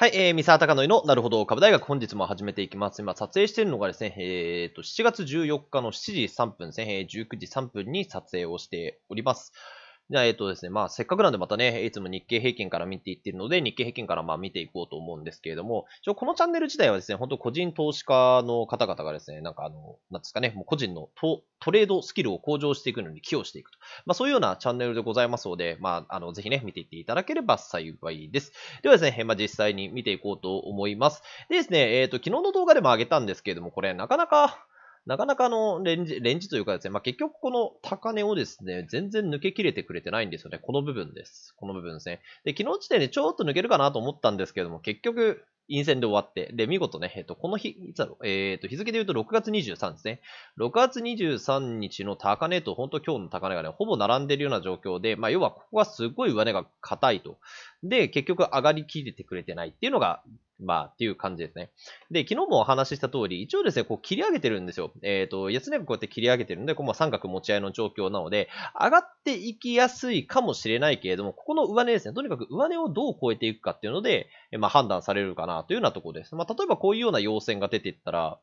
はい、えー、三沢隆則のなるほど株大学本日も始めていきます。今撮影しているのがですね、えー、っと、7月14日の7時3分ね、19時3分に撮影をしております。じゃあ、えっ、とですね、まあ、せっかくなんでまたね、いつも日経平均から見ていってるので、日経平均からまあ見ていこうと思うんですけれども、ちょ、このチャンネル自体はですね、本当個人投資家の方々がですね、なんかあの、なんですかね、もう個人のトトレードスキルを向上していくのに寄与していくと。まあ、そういうようなチャンネルでございますので、まあ、あの、ぜひね、見ていっていただければ幸いです。ではですね、まあ、実際に見ていこうと思います。でですね、えっ、ー、と、昨日の動画でも上げたんですけれども、これ、なかなか、なかなかあの、レンジ、レンジというかですね、まあ、結局この高値をですね、全然抜けきれてくれてないんですよね。この部分です。この部分ですね。で、昨日時点でちょっと抜けるかなと思ったんですけれども、結局、陰線で終わって、で、見事ね、えっ、と、この日、いつだろう、えっ、と、日付で言うと6月23ですね。6月23日の高値と、本当今日の高値がね、ほぼ並んでるような状況で、まあ、要はここはすごい上値が硬いと。で、結局上がりきれてくれてないっていうのが、まあ、っていう感じですね。で、昨日もお話しした通り、一応ですね、こう切り上げてるんですよ。えっ、ー、と、安値がこうやって切り上げてるんで、この三角持ち合いの状況なので、上がっていきやすいかもしれないけれども、ここの上値ですね、とにかく上値をどう超えていくかっていうので、まあ、判断されるかなというようなところです。まあ、例えばこういうような要線が出ていったら、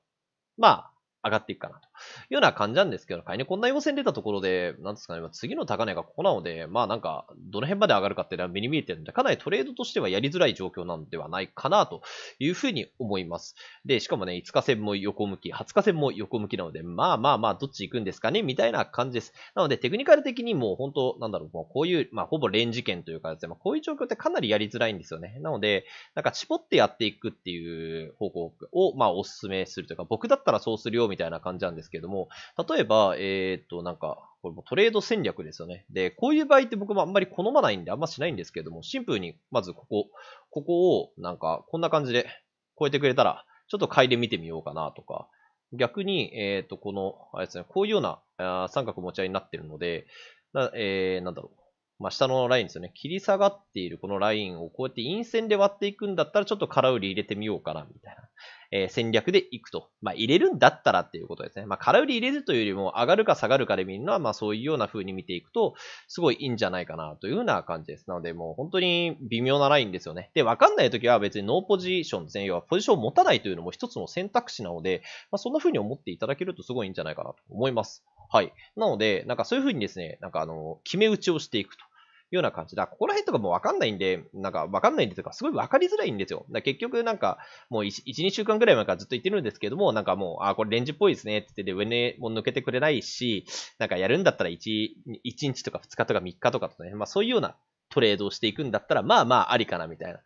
まあ、上がっていくかなと。いうような感じなんですけど、仮にこんな要請出たところで、なんですかね、次の高値がここなので、まあなんか、どの辺まで上がるかっていうのは目に見えてるんで、かなりトレードとしてはやりづらい状況なんではないかなというふうに思います。で、しかもね、5日線も横向き、20日線も横向きなので、まあまあまあ、どっち行くんですかね、みたいな感じです。なので、テクニカル的にもう本当、なんだろう、こういう、まあほぼレンジ圏というかですね、こういう状況ってかなりやりづらいんですよね。なので、なんか絞ってやっていくっていう方向を、まあお勧めするというか、僕だったらそうするよみたいな感じなんですですけども、例えば、えっ、と、なんか、これもトレード戦略ですよね。で、こういう場合って僕もあんまり好まないんで、あんましないんですけども、シンプルに、まずここ、ここを、なんか、こんな感じで超えてくれたら、ちょっと買いで見てみようかなとか、逆に、えっ、と、この、あれですね、こういうような三角持ち合いになってるので、なえー、なんだろう。まあ、下のラインですよね。切り下がっているこのラインをこうやって陰線で割っていくんだったら、ちょっと空売り入れてみようかな、みたいな、えー、戦略でいくと。まあ、入れるんだったらっていうことですね。まあ、空売り入れるというよりも、上がるか下がるかで見るのは、まあ、そういうような風に見ていくと、すごいいいんじゃないかな、というような感じです。なので、もう本当に微妙なラインですよね。で、わかんないときは別にノーポジションですね。要は、ポジションを持たないというのも一つの選択肢なので、まあ、そんな風に思っていただけるとすごいいいんじゃないかなと思います。はい。なので、なんかそういうふうにですね、なんかあの、決め打ちをしていくと。いうような感じだ。ここら辺とかもわかんないんで、なんかわかんないんでとか、すごいわかりづらいんですよ。だ結局なんか、もう1、2週間ぐらい前からずっと言ってるんですけども、なんかもう、あ、これレンジっぽいですねって言って、で、上にも抜けてくれないし、なんかやるんだったら1、1日とか2日とか3日とかとね、まあそういうようなトレードをしていくんだったら、まあまあありかなみたいな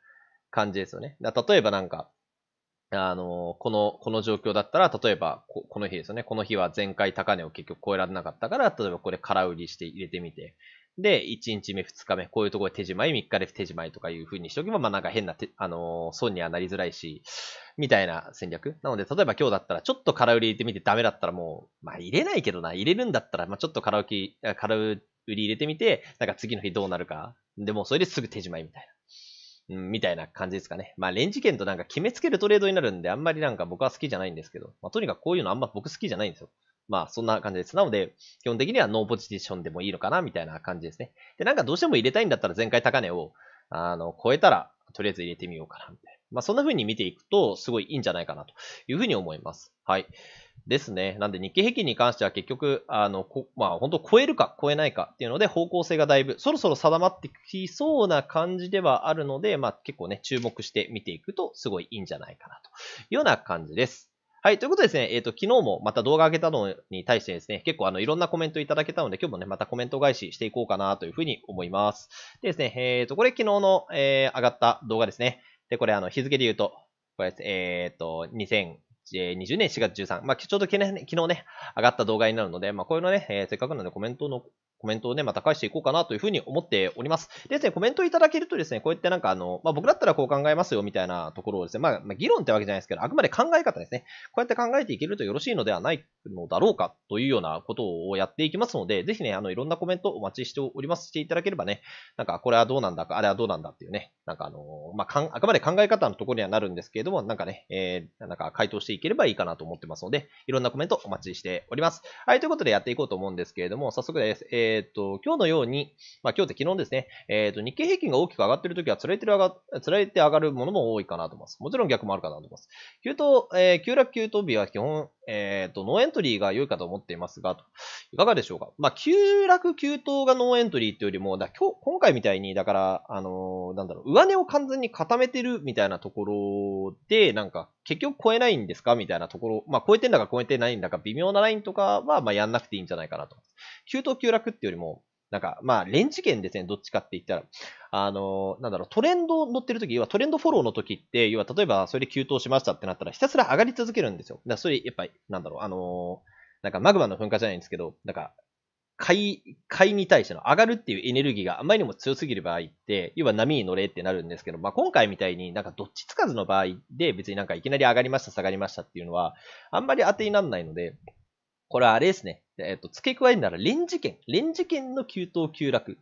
感じですよね。だ例えばなんか、あの、この、この状況だったら、例えばこ、この日ですよね。この日は前回高値を結局超えられなかったから、例えばこれ空売りして入れてみて。で、1日目、2日目、こういうところで手じまい、3日で手じまいとかいう風にしておけば、まあなんか変なあのー、損にはなりづらいし、みたいな戦略。なので、例えば今日だったら、ちょっと空売り入れてみてダメだったらもう、まあ入れないけどな、入れるんだったら、まあちょっと空売り、空売り入れてみて、なんか次の日どうなるか。で、もそれですぐ手じまいみたいな。うん、みたいな感じですかね。まあ、レンジ券となんか決めつけるトレードになるんで、あんまりなんか僕は好きじゃないんですけど、まあ、とにかくこういうのあんま僕好きじゃないんですよ。まあ、そんな感じです。なので、基本的にはノーポジティションでもいいのかな、みたいな感じですね。で、なんかどうしても入れたいんだったら前回高値を、あの、超えたら、とりあえず入れてみようかな、みたいな。まあ、そんな風に見ていくと、すごいいいんじゃないかな、という風に思います。はい。ですね。なんで日経平均に関しては結局、あの、まあ本当超えるか超えないかっていうので方向性がだいぶそろそろ定まってきそうな感じではあるので、まあ結構ね、注目して見ていくとすごいいいんじゃないかなというような感じです。はい。ということでですね、えっ、ー、と、昨日もまた動画上げたのに対してですね、結構あの、いろんなコメントいただけたので、今日もね、またコメント返ししていこうかなというふうに思います。でですね、えっ、ー、と、これ昨日の、えー、上がった動画ですね。で、これあの、日付で言うと、これ、えっ、ー、と、2000、2 0年4月13。まあ、ちょうど昨日ね、上がった動画になるので、まあ、こういうのね、えー、せっかくなんでコメントのコメントをね、また返していこうかなというふうに思っております。でですね、コメントいただけるとですね、こうやってなんかあの、まあ、僕だったらこう考えますよみたいなところをですね、まあ、まあ、議論ってわけじゃないですけど、あくまで考え方ですね。こうやって考えていけるとよろしいのではないのだろうかというようなことをやっていきますので、ぜひね、あの、いろんなコメントお待ちしております。していただければね、なんかこれはどうなんだか、あれはどうなんだっていうね、なんかあの、まあ、かん、あくまで考え方のところにはなるんですけれども、なんかね、えー、なんか回答していければいいかなと思ってますので、いろんなコメントお待ちしております。はい、ということでやっていこうと思うんですけれども、早速です。えーえっ、ー、と、今日のように、まあ今日って昨日ですね、えー、と、日経平均が大きく上がってるときは、つられてる上が、つられて上がるものも多いかなと思います。もちろん逆もあるかなと思います。急騰、えー、急落急騰日は基本、えっ、ー、と、ノーエントリーが良いかと思っていますが、いかがでしょうか。まあ、急落急騰がノーエントリーっていうよりも、だ今日、今回みたいに、だから、あのなんだろう、上値を完全に固めてるみたいなところで、なんか、結局超えないんですかみたいなところ、まあ、超えてんだか超えてないんだか微妙なラインとかは、まあ、やんなくていいんじゃないかなと。急騰急落っていうよりも、なんか、まあ、レンジ圏ですね、どっちかって言ったら。あの、なんだろう、トレンド乗ってる時、要はトレンドフォローの時って、要は例えばそれで急騰しましたってなったら、ひたすら上がり続けるんですよ。だからそれ、やっぱり、なんだろう、あの、なんかマグマの噴火じゃないんですけど、なんか、買い、買いに対しての上がるっていうエネルギーがあまりにも強すぎる場合って、要は波に乗れってなるんですけど、まあ、今回みたいになんかどっちつかずの場合で別になんかいきなり上がりました、下がりましたっていうのは、あんまり当てにならないので、これはあれですね。えっ、ー、と、付け加えるなら、臨時券。臨時券の急騰急落。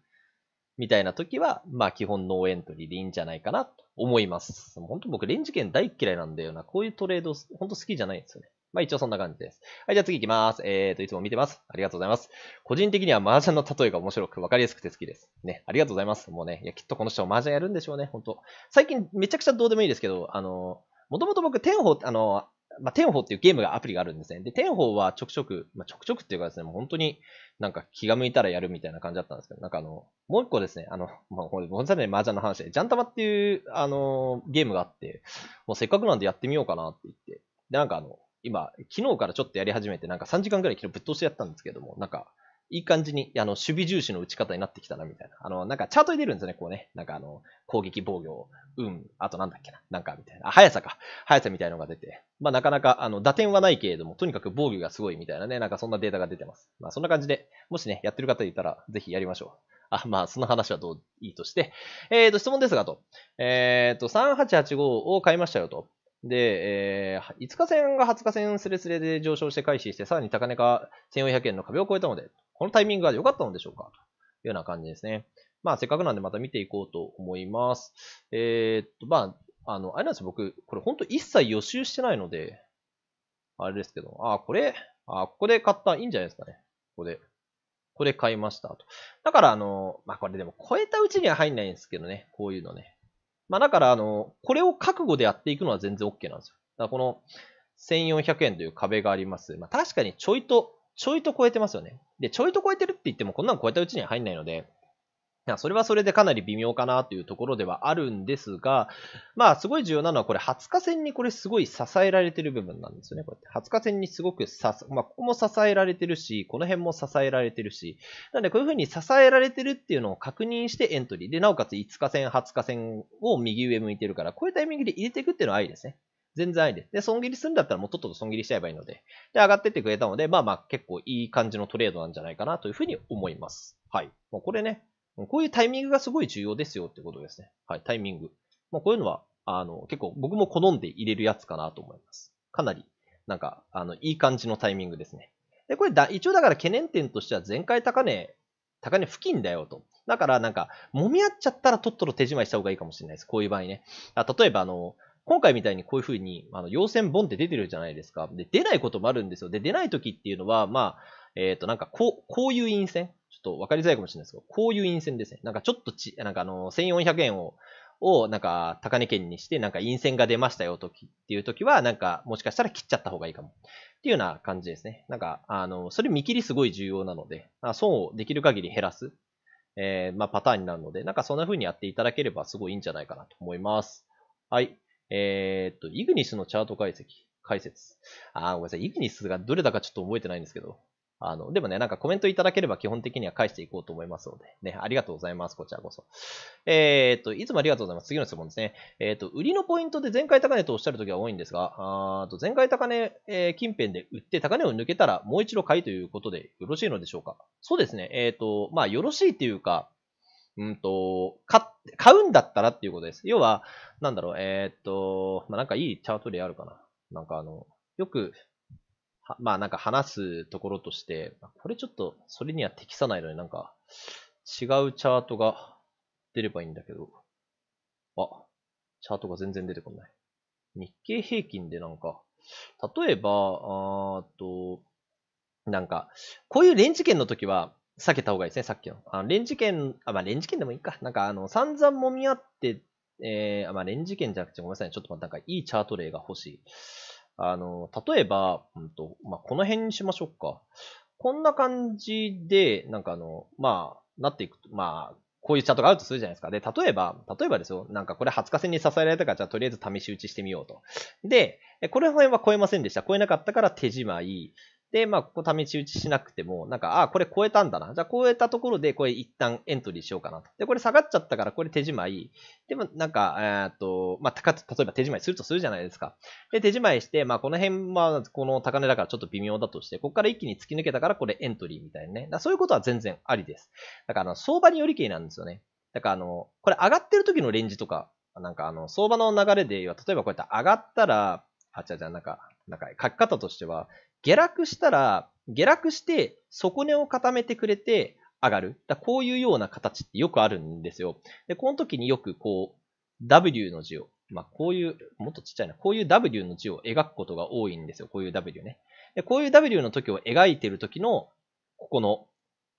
みたいな時は、まあ基本ノーエントリーでいいんじゃないかなと思います。本当僕臨時券大嫌いなんだよな。こういうトレード、本当好きじゃないんですよね。まあ一応そんな感じです。はい、じゃあ次行きます。えっ、ー、と、いつも見てます。ありがとうございます。個人的には麻雀の例えが面白く分かりやすくて好きです。ね、ありがとうございます。もうね、いや、きっとこの人麻雀やるんでしょうね、本当最近めちゃくちゃどうでもいいですけど、あの、もともと僕、天保、あの、まあ、テンホっていうゲームがアプリがあるんですね。で、テンホはちょくちょく、まあ、ちょくちょくっていうかですね、もう本当になんか気が向いたらやるみたいな感じだったんですけど、なんかあの、もう一個ですね、あの、まあ、これ、にマさジャ麻雀の話で、ジャンタマっていう、あの、ゲームがあって、もうせっかくなんでやってみようかなって言って、で、なんかあの、今、昨日からちょっとやり始めて、なんか3時間くらい昨日ぶっ通してやったんですけども、なんか、いい感じに、あの、守備重視の打ち方になってきたな、みたいな。あの、なんかチャートに出るんですよね、こうね。なんかあの、攻撃防御、うん、あとなんだっけな、なんかみたいな。あ、速さか。速さみたいなのが出て。まあなかなか、あの、打点はないけれども、とにかく防御がすごいみたいなね、なんかそんなデータが出てます。まあそんな感じで、もしね、やってる方いたら、ぜひやりましょう。あ、まあ、その話はどう、いいとして。えっ、ー、と、質問ですが、と。えっ、ー、と、3885を買いましたよ、と。で、えー、5日線が20日線スレスレで上昇して回避して、さらに高値が1400円の壁を超えたので、このタイミングが良かったのでしょうかというような感じですね。まあ、せっかくなんでまた見ていこうと思います。えー、っと、まあ、あの、あれなんですよ、僕、これほんと一切予習してないので、あれですけど、あ、これ、あ、ここで買った、いいんじゃないですかね。ここで。これ買いましたと。だから、あの、まあ、これでも超えたうちには入んないんですけどね、こういうのね。まあ、だから、あの、これを覚悟でやっていくのは全然 OK なんですよ。だからこの1400円という壁があります。まあ、確かにちょいと、ちょいと超えてますよね。で、ちょいと超えてるって言っても、こんなの超えたうちには入んないので、それはそれでかなり微妙かなというところではあるんですが、まあ、すごい重要なのは、これ、20日線にこれすごい支えられてる部分なんですよね。こうやって20日線にすごくさ、まあ、ここも支えられてるし、この辺も支えられてるし、なんでこういうふうに支えられてるっていうのを確認してエントリー。で、なおかつ5日線、20日線を右上向いてるから、こういうタイミングで入れていくっていうのはいいですね。全然ありです。で、損切りするんだったらもうとっとと損切りしちゃえばいいので。で、上がってってくれたので、まあまあ結構いい感じのトレードなんじゃないかなというふうに思います。はい。もうこれね、こういうタイミングがすごい重要ですよってことですね。はい、タイミング。もうこういうのは、あの、結構僕も好んで入れるやつかなと思います。かなり、なんか、あの、いい感じのタイミングですね。で、これだ、一応だから懸念点としては前回高値、高値付近だよと。だからなんか、揉み合っちゃったらとっとと手締まいした方がいいかもしれないです。こういう場合ね。例えばあの、今回みたいにこういうふうに、あの、要線ボンって出てるじゃないですか。で、出ないこともあるんですよ。で、出ない時っていうのは、まあ、えっ、ー、と、なんか、こう、こういう陰線ちょっと分かりづらいかもしれないですけど、こういう陰線ですね。なんかちょっとち、なんかあの、1400円を、を、なんか、高値圏にして、なんか陰線が出ましたよ、時っていう時は、なんか、もしかしたら切っちゃった方がいいかも。っていうような感じですね。なんか、あの、それ見切りすごい重要なので、あ損をできる限り減らす、えー、まあ、パターンになるので、なんかそんな風にやっていただければすごいいいんじゃないかなと思います。はい。えー、っと、イグニスのチャート解析、解説。あごめんなさい。イグニスがどれだかちょっと覚えてないんですけど。あの、でもね、なんかコメントいただければ基本的には返していこうと思いますので、ね、ありがとうございます。こちらこそ。えー、っと、いつもありがとうございます。次の質問ですね。えー、っと、売りのポイントで前回高値とおっしゃるときは多いんですが、あと前回高値、えー、近辺で売って高値を抜けたらもう一度買いということでよろしいのでしょうかそうですね。えっと、まあ、よろしいっていうか、うんと、か、買うんだったらっていうことです。要は、なんだろう、えー、っと、まあ、なんかいいチャート例あるかな。なんかあの、よく、は、まあなんか話すところとして、これちょっと、それには適さないのになんか、違うチャートが出ればいいんだけど、あ、チャートが全然出てこない。日経平均でなんか、例えば、あーと、なんか、こういうレンジ圏の時は、避けた方がいいですね、さっきの。あの、レンジ券、あ、まあ、レンジ券でもいいか。なんか、あの、散々揉み合って、えー、まあ、レンジ券じゃなくてごめんなさい、ちょっとなんかいいチャート例が欲しい。あの、例えば、うんと、まあ、この辺にしましょうか。こんな感じで、なんかあの、まあ、なっていくと、まあ、こういうチャートがあるとするじゃないですか。で、例えば、例えばですよ、なんかこれ20日線に支えられたから、じゃあとりあえず試し打ちしてみようと。で、これの辺は超えませんでした。超えなかったから手じまい。で、まあ、ここ試し打ちしなくても、なんか、あ、これ超えたんだな。じゃあ、超えたところで、これ一旦エントリーしようかなと。で、これ下がっちゃったから、これ手じまい。でも、なんか、えー、っと、まあ、例えば手じまいするとするじゃないですか。で、手じまいして、まあ、この辺は、この高値だからちょっと微妙だとして、ここから一気に突き抜けたから、これエントリーみたいなね。そういうことは全然ありです。だから、相場によりけりなんですよね。だから、あの、これ上がってる時のレンジとか、なんか、あの、相場の流れで、例えばこうやって上がったら、あ、違う違う、なんか、なんか書き方としては、下落したら、下落して底根を固めてくれて上がる。だこういうような形ってよくあるんですよ。で、この時によくこう、W の字を、まあ、こういう、もっとちっちゃいな、こういう W の字を描くことが多いんですよ。こういう W ね。で、こういう W の時を描いてる時の、ここの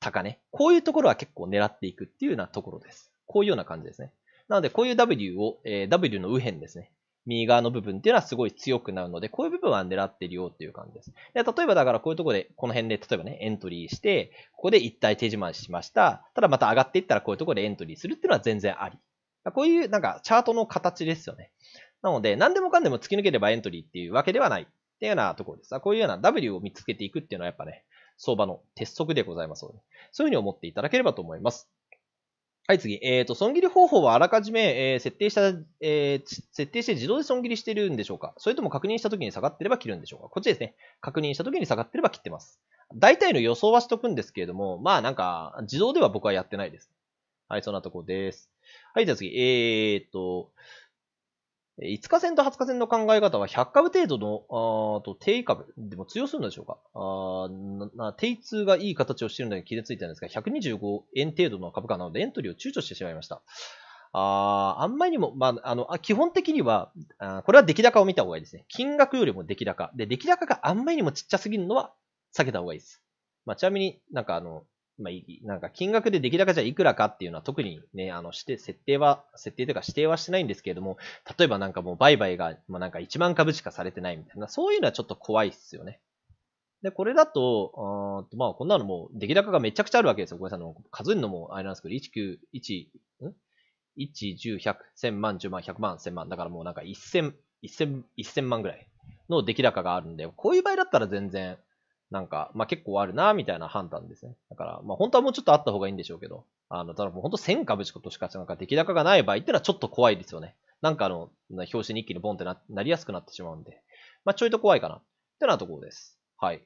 高値。こういうところは結構狙っていくっていうようなところです。こういうような感じですね。なので、こういう W を、えー、W の右辺ですね。右側の部分っていうのはすごい強くなるので、こういう部分は狙ってるよっていう感じです。で例えばだからこういうとこで、この辺で例えばね、エントリーして、ここで一体手締ましました。ただまた上がっていったらこういうとこでエントリーするっていうのは全然あり。こういうなんかチャートの形ですよね。なので、何でもかんでも突き抜ければエントリーっていうわけではないっていうようなところです。こういうような W を見つけていくっていうのはやっぱね、相場の鉄則でございますので、そういうふうに思っていただければと思います。はい、次。えっ、ー、と、損切り方法はあらかじめ、えー、設定した、えー、設定して自動で損切りしてるんでしょうかそれとも確認した時に下がってれば切るんでしょうかこっちですね。確認した時に下がってれば切ってます。大体の予想はしとくんですけれども、まあなんか、自動では僕はやってないです。はい、そんなとこです。はい、じゃあ次。えっ、ー、と、5日線と20日線の考え方は100株程度の、あと定位株でも通用するのでしょうかあ定位通がいい形をしているので気がついたんですが、125円程度の株価なのでエントリーを躊躇してしまいました。ああんまりにも、まあ、あの、基本的にはあ、これは出来高を見た方がいいですね。金額よりも出来高。で、出来高があんまりにもちっちゃすぎるのは避けた方がいいです。まあ、ちなみになんかあの、まあ、なんか金額で出来高じゃいくらかっていうのは特にね、あの、して、設定は、設定というか指定はしてないんですけれども、例えばなんかもう売買が、まあ、なんか1万株しかされてないみたいな、そういうのはちょっと怖いっすよね。で、これだと、あまあ、こんなのもう出来高がめちゃくちゃあるわけですよ。ごめんなさい、数えるのもあれなんですけど、1、9、1、ん ?1、10、100、1000万、10万、100万、1000万。だからもうなんか1000、1000、1000万ぐらいの出来高があるんで、こういう場合だったら全然、なんか、まあ、結構あるな、みたいな判断ですね。だから、まあ、本当はもうちょっとあった方がいいんでしょうけど、あの、ただもう本当1000株しかとしか、なんか出来高がない場合ってのはちょっと怖いですよね。なんかあの、表紙に一気にボンってななりやすくなってしまうんで、まあ、ちょいと怖いかな、ってなところです。はい。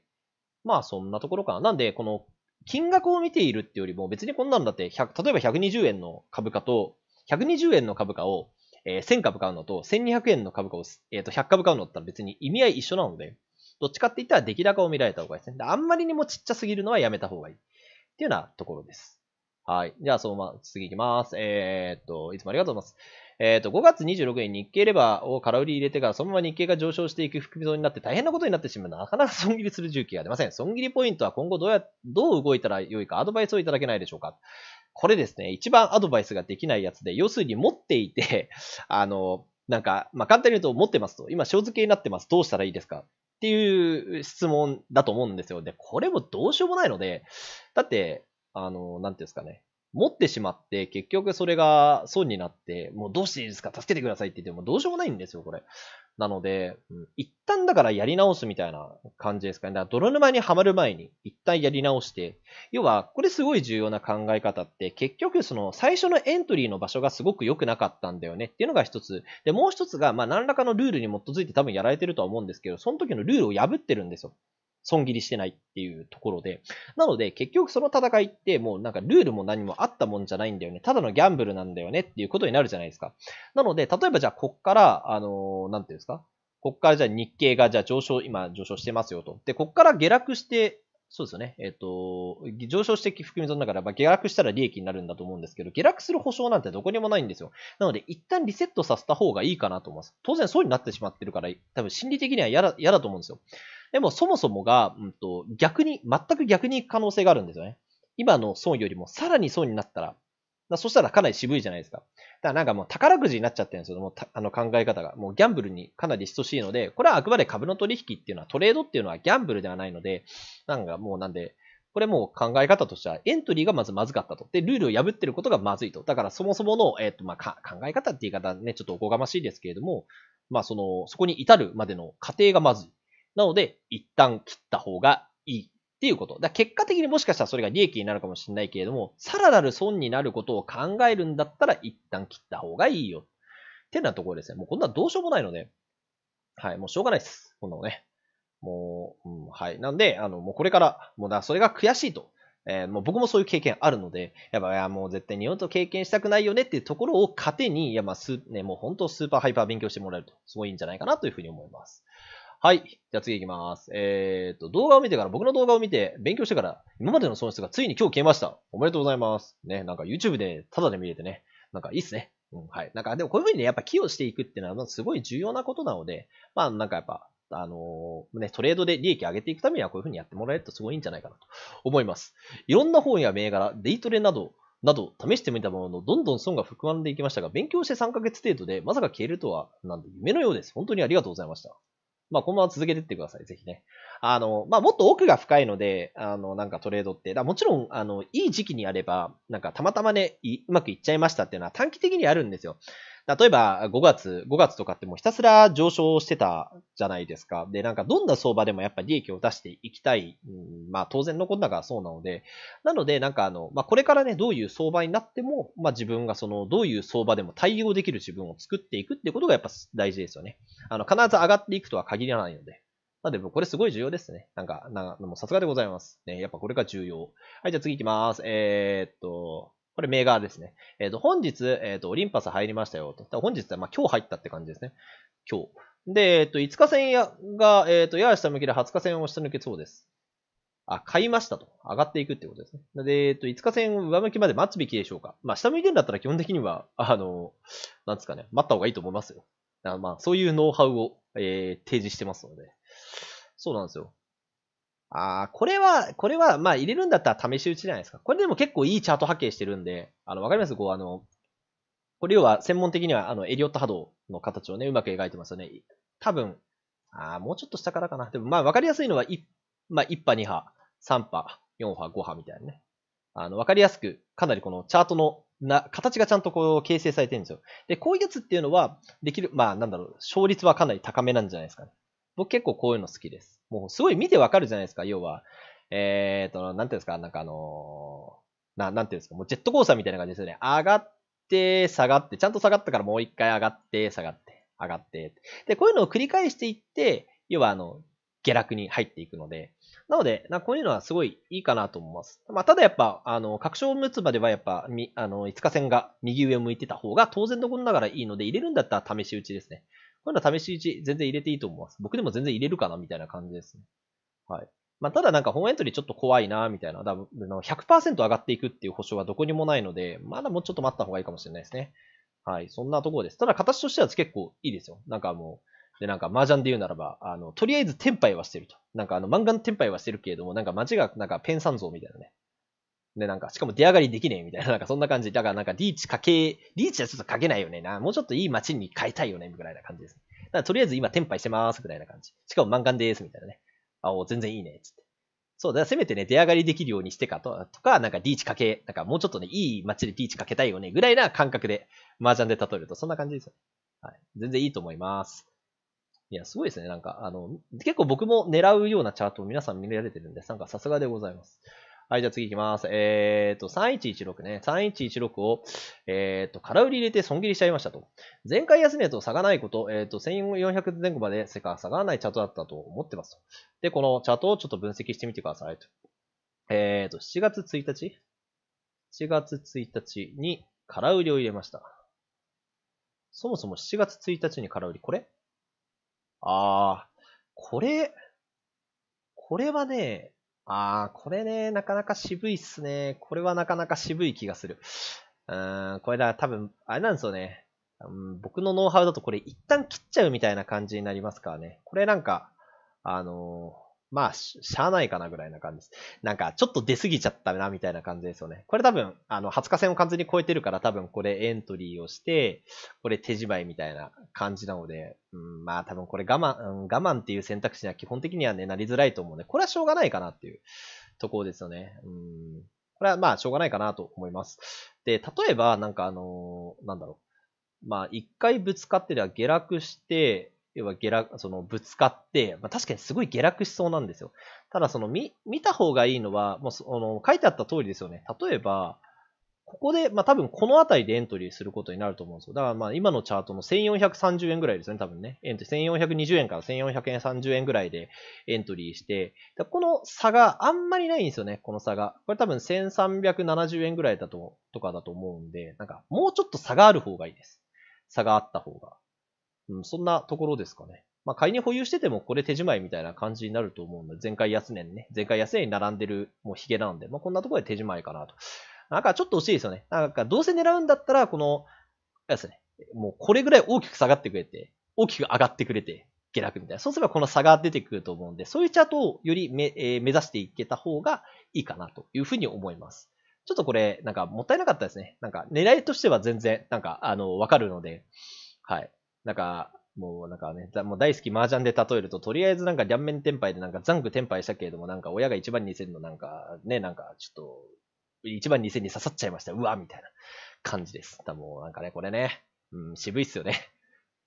まあ、そんなところかな。なんで、この、金額を見ているってよりも、別にこんなんだって、100、例えば120円の株価と、120円の株価を、えー、1000株買うのと、1200円の株価を、えー、と100株買うのって別に意味合い一緒なので、どっちかって言ったら出来高を見られた方がいいですね。あんまりにもちっちゃすぎるのはやめた方がいい。っていうようなところです。はい。じゃあ、そのま、次行きます。えー、っと、いつもありがとうございます。えー、っと、5月26日に日経レバーを空売り入れてから、そのまま日経が上昇していく含み損になって大変なことになってしまう。なかなか損切りする重機が出ません。損切りポイントは今後どうや、どう動いたらよいかアドバイスをいただけないでしょうか。これですね、一番アドバイスができないやつで、要するに持っていて、あの、なんか、まあ、簡単に言うと持ってますと。今、正漬けになってます。どうしたらいいですかっていう質問だと思うんですよ。で、これもどうしようもないので、だって、あの、なんていうんですかね。持ってしまって、結局それが損になって、もうどうしていいですか助けてくださいって言ってもどうしようもないんですよ、これ。なので、一旦だからやり直すみたいな感じですかね。だから泥沼にはまる前に一旦やり直して、要はこれすごい重要な考え方って、結局その最初のエントリーの場所がすごく良くなかったんだよねっていうのが一つ。で、もう一つが、まあ何らかのルールに基づいて多分やられてるとは思うんですけど、その時のルールを破ってるんですよ。損切りしてないっていうところで。なので、結局その戦いってもうなんかルールも何もあったもんじゃないんだよね。ただのギャンブルなんだよねっていうことになるじゃないですか。なので、例えばじゃあこっから、あのー、なんていうんですかこっからじゃあ日経がじゃあ上昇、今上昇してますよと。で、こっから下落して、そうですよね。えっ、ー、と、上昇して含み損だから、まあ、下落したら利益になるんだと思うんですけど、下落する保証なんてどこにもないんですよ。なので、一旦リセットさせた方がいいかなと思います。当然そうになってしまってるから、多分心理的には嫌だ嫌だと思うんですよ。でもそもそもが、うんと、逆に、全く逆に行く可能性があるんですよね。今の損よりもさらに損になったら、そしたらかなり渋いじゃないですか。だからなんかもう宝くじになっちゃってるんですよ、もうあの考え方が。もうギャンブルにかなり等しいので、これはあくまで株の取引っていうのはトレードっていうのはギャンブルではないので、なんかもうなんで、これもう考え方としてはエントリーがまずまずかったと。で、ルールを破ってることがまずいと。だからそもそもの、えっ、ー、と、まあ、考え方って言い方ね、ちょっとおこがましいですけれども、まあその、そこに至るまでの過程がまずい。なので、一旦切った方がいいっていうこと。だ結果的にもしかしたらそれが利益になるかもしれないけれども、さらなる損になることを考えるんだったら一旦切った方がいいよ。ってなところですね。もうこんなどうしようもないので、はい、もうしょうがないです。こんなのね。もう、うん、はい。なんで、あの、もうこれから、もうだ、それが悔しいと。えー、もう僕もそういう経験あるので、やっぱ、いや、もう絶対日本と経験したくないよねっていうところを糧に、いや、まあ、す、ね、もう本当スーパーハイパー勉強してもらえると、すごいいいんじゃないかなというふうに思います。はい。じゃあ次行きます。えー、っと、動画を見てから、僕の動画を見て、勉強してから、今までの損失がついに今日消えました。おめでとうございます。ね、なんか YouTube でタダで見れてね、なんかいいっすね。うん、はい。なんか、でもこういう風にね、やっぱ寄与していくっていうのは、すごい重要なことなので、まあ、なんかやっぱ、あのー、ね、トレードで利益上げていくためにはこういう風にやってもらえるとすごいいいんじゃないかなと思います。いろんな本や銘柄、デイトレなど、など試してみたものの、どんどん損が膨らんでいきましたが、勉強して3ヶ月程度で、まさか消えるとは、なんで夢のようです。本当にありがとうございました。まあ、このまま続けてってください、ぜひね。あの、まあ、もっと奥が深いので、あの、なんかトレードって、だもちろん、あの、いい時期にやれば、なんかたまたまね、うまくいっちゃいましたっていうのは短期的にあるんですよ。例えば5月、5月とかってもうひたすら上昇してたじゃないですか。で、なんかどんな相場でもやっぱり利益を出していきたい。うん、まあ当然のことだからそうなので。なので、なんかあの、まあこれからね、どういう相場になっても、まあ自分がその、どういう相場でも対応できる自分を作っていくってことがやっぱ大事ですよね。あの、必ず上がっていくとは限らないので。なあ、で、これすごい重要ですね。なんか、なもうさすがでございます。ね、やっぱこれが重要。はい、じゃあ次行きます。えー、っと、これ銘柄ですね。えっ、ー、と、本日、えっ、ー、と、オリンパス入りましたよと。本日は、まあ、今日入ったって感じですね。今日。で、えっ、ー、と、5日線やが、えっ、と、やや下向きで20日線を下抜けそうです。あ、買いましたと。上がっていくってことですね。で、えっ、と、5日線上向きまで待つべきでしょうか。まあ、下向いてんだったら基本的には、あの、なんですかね、待った方がいいと思いますよ。まあ、そういうノウハウを、え提示してますので。そうなんですよ。ああ、これは、これは、まあ入れるんだったら試し打ちじゃないですか。これでも結構いいチャート波形してるんで、あの、わかりますこう、あの、これ要は専門的には、あの、エリオット波動の形をね、うまく描いてますよね。多分、ああ、もうちょっと下からかな。でも、まあわかりやすいのは、い、まあ1波、2波、3波、4波、5波みたいなね。あの、わかりやすく、かなりこのチャートのな、形がちゃんとこう形成されてるんですよ。で、こういうやつっていうのは、できる、まあなんだろう、勝率はかなり高めなんじゃないですかね。僕結構こういうの好きです。もうすごい見てわかるじゃないですか、要は。えー、と、なんていうんですか、なんかあのー、な、なんていうんですか、もうジェットコースターみたいな感じですよね。上がって下がって、ちゃんと下がったからもう一回上がって下がって、上がって。で、こういうのを繰り返していって、要はあの、下落に入っていくので、なので、なこういうのはすごいいいかなと思います。まあ、ただやっぱ、あの、確証を打つまではやっぱ、みあの、5日線が右上を向いてた方が当然のことながらいいので、入れるんだったら試し打ちですね。こういうの試し打ち全然入れていいと思います。僕でも全然入れるかなみたいな感じですね。はい。まあ、ただなんか本エントリーちょっと怖いな、みたいな。だ100%上がっていくっていう保証はどこにもないので、まだもうちょっと待った方がいいかもしれないですね。はい。そんなところです。ただ形としては結構いいですよ。なんかもう、で、なんか、麻雀で言うならば、あの、とりあえずテンパイはしてると。なんか、あの、漫画のテンパイはしてるけれども、なんか、街が、なんか、ペンサン像みたいなね。で、なんか、しかも出上がりできねえみたいな、なんかそんな感じ。だからなんかリーチかけ、リーチはちょっとかけないよねな。もうちょっといい街に変えたいよね、みたいな感じです。だからとりあえず今転配してますぐらいな感じ。しかも満貫です、みたいなね。あ、お、全然いいね、つって。そうだ、せめてね、出上がりできるようにしてかと、とか、なんかリーチかけ、なんかもうちょっとね、いい街でリーチかけたいよね、ぐらいな感覚で、麻雀で例えると、そんな感じですよね。はい。全然いいと思います。いや、すごいですね。なんか、あの、結構僕も狙うようなチャートを皆さん見られてるんで、なんかさすがでございます。はい、じゃあ次行きます。えっ、ー、と、3116ね。3116を、えっ、ー、と、空売り入れて損切りしちゃいましたと。前回安値と差がないこと、えっ、ー、と、1400前後まで世界差がないチャートだったと思ってますで、このチャートをちょっと分析してみてくださいと。えっ、と、7月1日 ?7 月1日に空売りを入れました。そもそも7月1日に空売り、これあー、これ、これはね、ああ、これね、なかなか渋いっすね。これはなかなか渋い気がする。うーん、これだ、多分、あれなんですよね。うん、僕のノウハウだとこれ一旦切っちゃうみたいな感じになりますからね。これなんか、あのーまあ、しゃあないかなぐらいな感じです。なんか、ちょっと出過ぎちゃったな、みたいな感じですよね。これ多分、あの、20日線を完全に超えてるから、多分これエントリーをして、これ手芝居みたいな感じなので、うん、まあ多分これ我慢、うん、我慢っていう選択肢には基本的にはね、なりづらいと思うね。これはしょうがないかなっていうところですよね。うん。これはまあ、しょうがないかなと思います。で、例えば、なんかあのー、なんだろう。まあ、一回ぶつかってりゃ下落して、要は下落、そのぶつかって、まあ、確かにすごい下落しそうなんですよ。ただその見、見た方がいいのは、もうその書いてあった通りですよね。例えば、ここで、まあ多分この辺りでエントリーすることになると思うんですよ。だからまあ今のチャートの1430円ぐらいですね、多分ね。エントリー1420円から1 4 30円ぐらいでエントリーして、この差があんまりないんですよね、この差が。これ多分1370円ぐらいだと、とかだと思うんで、なんかもうちょっと差がある方がいいです。差があった方が。うん、そんなところですかね。まあ、仮に保有しててもこれ手仕舞いみたいな感じになると思うので、前回安値にね、前回安値に並んでるもうヒゲなんで、まあ、こんなところで手仕舞いかなと。なんかちょっと惜しいですよね。なんかどうせ狙うんだったら、この、あれですね、もうこれぐらい大きく下がってくれて、大きく上がってくれて、下落みたいな。そうすればこの差が出てくると思うんで、そういうチャートをより目,、えー、目指していけた方がいいかなというふうに思います。ちょっとこれ、なんかもったいなかったですね。なんか狙いとしては全然、なんか、あの、わかるので、はい。なんか、もうなんかね、もう大好き麻雀で例えると、とりあえずなんか両面転廃でなんか残具転廃したけれども、なんか親が1番2000のなんかね、なんかちょっと、1番2000に刺さっちゃいました。うわみたいな感じです。たもうなんかね、これね、うん、渋いっすよね。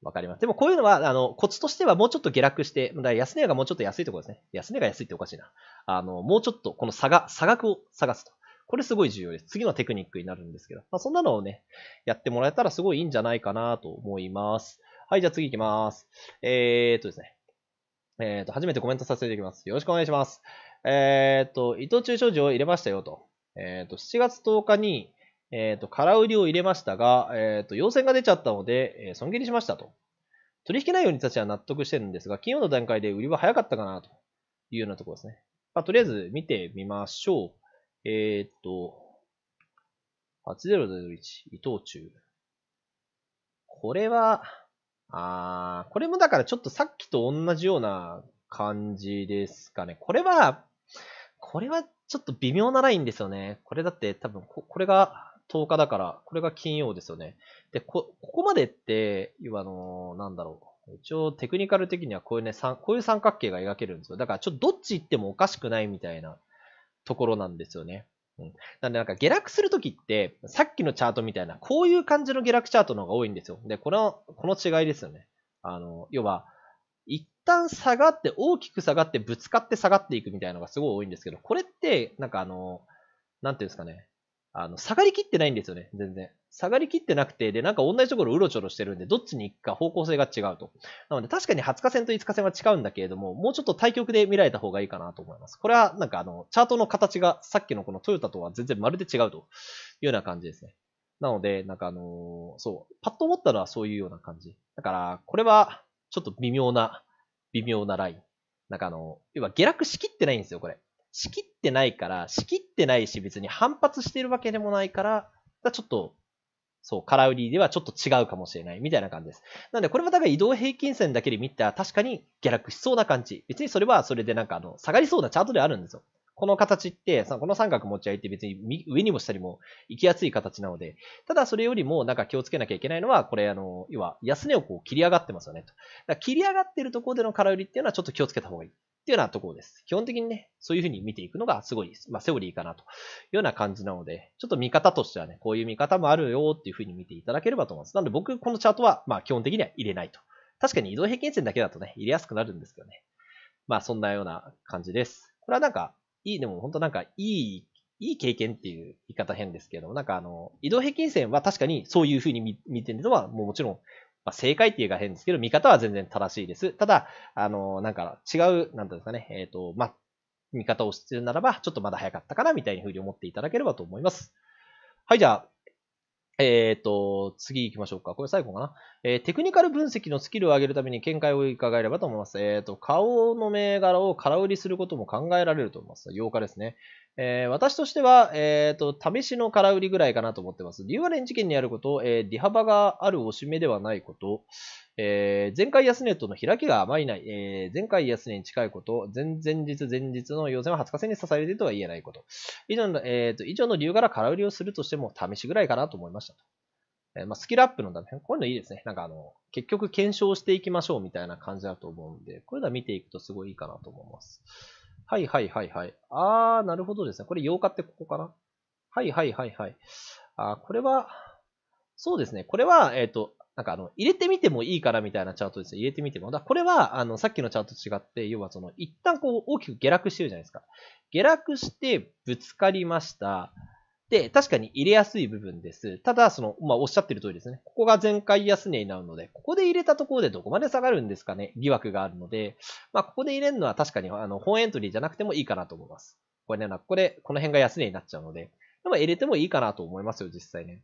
わかります。でもこういうのは、あの、コツとしてはもうちょっと下落して、だ安値がもうちょっと安いところですね。安値が安いっておかしいな。あの、もうちょっとこの差が、差額を探すと。これすごい重要です。次のテクニックになるんですけど、まあ、そんなのをね、やってもらえたらすごいいいんじゃないかなと思います。はい、じゃあ次行きます。えー、っとですね。えー、っと、初めてコメントさせていただきます。よろしくお願いします。えー、っと、伊藤忠商事を入れましたよと。えっと、7月10日に、えっと、空売りを入れましたが、えっと、陽線が出ちゃったので、え損切りしましたと。取引内容につちは納得してるんですが、金曜の段階で売りは早かったかなというようなところですね。まあ、とりあえず見てみましょう。えー、っと、8001、伊藤忠。これは、あー、これもだからちょっとさっきと同じような感じですかね。これは、これはちょっと微妙なラインですよね。これだって多分こ、これが10日だから、これが金曜ですよね。で、こ、ここまでって、あの、なんだろう。一応テクニカル的にはこういうね、こういう三角形が描けるんですよ。だからちょっとどっち行ってもおかしくないみたいなところなんですよね。うん、なんでなんか下落するときって、さっきのチャートみたいな、こういう感じの下落チャートの方が多いんですよ。で、この、この違いですよね。あの、要は、一旦下がって、大きく下がって、ぶつかって下がっていくみたいなのがすごい多いんですけど、これって、なんかあの、なんていうんですかね。あの、下がりきってないんですよね、全然。下がりきってなくて、で、なんか同じところうろちょろしてるんで、どっちに行くか方向性が違うと。なので、確かに20日線と5日線は違うんだけれども、もうちょっと対局で見られた方がいいかなと思います。これは、なんかあの、チャートの形がさっきのこのトヨタとは全然まるで違うというような感じですね。なので、なんかあのー、そう、パッと思ったのはそういうような感じ。だから、これは、ちょっと微妙な、微妙なライン。なんかあの、要は下落しきってないんですよ、これ。しきってないから、しきってないし別に反発してるわけでもないから、ちょっとそう、空売りではちょっと違うかもしれないみたいな感じです。なんで、これもだから移動平均線だけで見たら確かに下落しそうな感じ。別にそれはそれでなんかあの、下がりそうなチャートであるんですよ。この形って、この三角持ち合いって別に上にも下にも行きやすい形なので、ただそれよりもなんか気をつけなきゃいけないのは、これあの、要は安値をこう切り上がってますよねと。だから切り上がってるところでの空売りっていうのはちょっと気をつけた方がいい。っていうようなところです。基本的にね、そういうふうに見ていくのがすごい、まあ、セオリーかなというような感じなので、ちょっと見方としてはね、こういう見方もあるよっていうふうに見ていただければと思います。なので僕、このチャートは、まあ、基本的には入れないと。確かに移動平均線だけだとね、入れやすくなるんですけどね。まあ、そんなような感じです。これはなんか、いい、でも本当なんか、いい、いい経験っていう言い方変ですけども、なんかあの、移動平均線は確かにそういうふうに見てるのは、もうもちろんまあ、正解って言うか変ですけど、見方は全然正しいです。ただ、あの、なんか違う、なんていうんですかね、えっ、ー、と、まあ、見方をしてるならば、ちょっとまだ早かったかな、みたいな風に思っていただければと思います。はい、じゃあ、えっ、ー、と、次行きましょうか。これ最後かな。えー、テクニカル分析のスキルを上げるために見解を伺えればと思います。えっ、ー、と、顔の銘柄を空売りすることも考えられると思います。8日ですね。えー、私としては、えっ、ー、と、試しの空売りぐらいかなと思ってます。理由はレンジ圏にあること、えー、利幅がある押し目ではないこと、えー、前回安値との開きがあまりない、えー、前回安値に近いこと、前々日前日の要請は20日線に支えているとは言えないこと。以上の、えーと、以上の理由から空売りをするとしても試しぐらいかなと思いました。えー、まあ、スキルアップのため、こういうのいいですね。なんかあの、結局検証していきましょうみたいな感じだと思うんで、こういうのは見ていくとすごいいいかなと思います。はいはいはいはい。あー、なるほどですね。これ8日ってここかなはいはいはいはい。あー、これは、そうですね。これは、えっ、ー、と、なんかあの、入れてみてもいいからみたいなチャートです入れてみても。だこれは、あの、さっきのチャートと違って、要はその、一旦こう、大きく下落してるじゃないですか。下落して、ぶつかりました。で、確かに入れやすい部分です。ただ、その、まあ、おっしゃってる通りですね。ここが全開安値になるので、ここで入れたところでどこまで下がるんですかね疑惑があるので、まあ、ここで入れるのは確かに、あの、本エントリーじゃなくてもいいかなと思います。これね、ここで、この辺が安値になっちゃうので、でも入れてもいいかなと思いますよ、実際ね。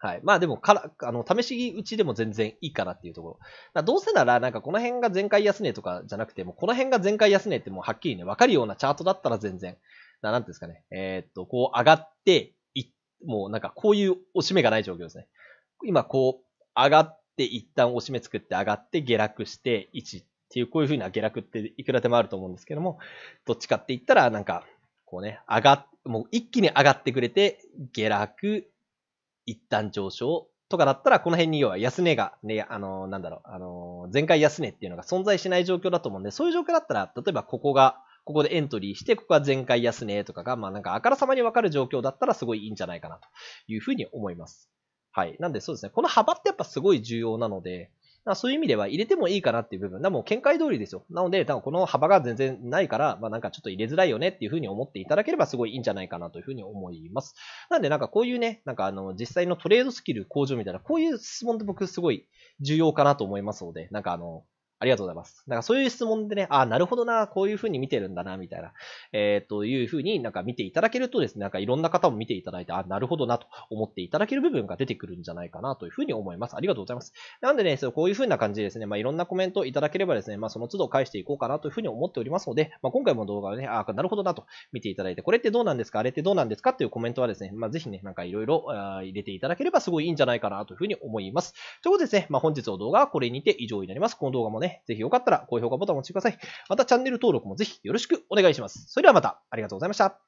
はい。まあでも、から、あの、試し打ちでも全然いいかなっていうところ。どうせなら、なんかこの辺が全開安値とかじゃなくても、この辺が全開安値ってもうはっきりね、わかるようなチャートだったら全然、なうんですかね、えー、っと、こう上がってい、もうなんかこういう押し目がない状況ですね。今こう上がって一旦押し目作って上がって下落して1っていうこういうふうな下落っていくらでもあると思うんですけども、どっちかって言ったらなんかこうね、上がもう一気に上がってくれて下落、一旦上昇とかだったら、この辺に要は安値が、ね、あの、なんだろう、あの、前回安値っていうのが存在しない状況だと思うんで、そういう状況だったら、例えばここがここでエントリーして、ここは全開安値とかが、まあなんかあからさまにわかる状況だったらすごいいいんじゃないかなというふうに思います。はい。なんでそうですね。この幅ってやっぱすごい重要なので、そういう意味では入れてもいいかなっていう部分。でも見解通りですよ。なので、多分この幅が全然ないから、まあなんかちょっと入れづらいよねっていうふうに思っていただければすごいいいんじゃないかなというふうに思います。なんでなんかこういうね、なんかあの、実際のトレードスキル向上みたいな、こういう質問って僕すごい重要かなと思いますので、なんかあの、ありがとうございます。なんかそういう質問でね、あ、なるほどな、こういうふうに見てるんだな、みたいな、えっ、ー、というふうになんか見ていただけるとですね、なんかいろんな方も見ていただいて、あ、なるほどなと思っていただける部分が出てくるんじゃないかなというふうに思います。ありがとうございます。なんでね、そうこういうふうな感じでですね、まあ、いろんなコメントいただければですね、まあ、その都度返していこうかなというふうに思っておりますので、まあ、今回も動画をね、あ、なるほどなと見ていただいて、これってどうなんですかあれってどうなんですかっていうコメントはですね、まあ、ぜひね、なんかいろいろ入れていただければすごいいいんじゃないかなというふうに思います。ということでですね、まあ、本日の動画はこれにて以上になります。この動画もね、ね、ぜひよかったら高評価ボタンを押してください。またチャンネル登録もぜひよろしくお願いします。それではまた、ありがとうございました。